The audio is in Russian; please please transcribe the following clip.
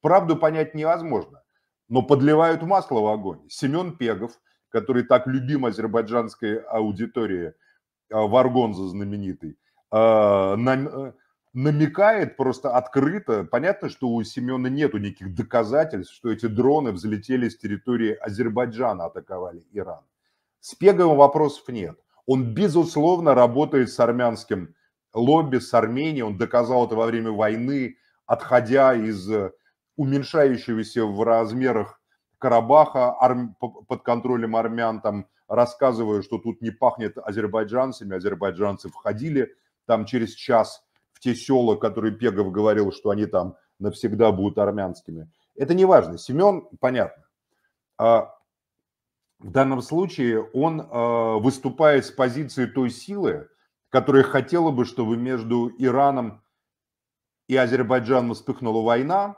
Правду понять невозможно, но подливают масло в огонь. Семен Пегов, который так любим азербайджанской аудитории, а, Варгонза знаменитый, а, э, намекает просто открыто. Понятно, что у Семена нету никаких доказательств, что эти дроны взлетели с территории Азербайджана, атаковали Иран. С Пеговым вопросов нет. Он, безусловно, работает с армянским лобби, с Арменией. Он доказал это во время войны, отходя из э, уменьшающегося в размерах Карабаха арм, под контролем армян, там рассказываю, что тут не пахнет азербайджанцами, азербайджанцы входили там через час в те села, которые Пегов говорил, что они там навсегда будут армянскими. Это не важно. Семен, понятно. А, в данном случае он а, выступает с позиции той силы, которая хотела бы, чтобы между Ираном и Азербайджаном вспыхнула война,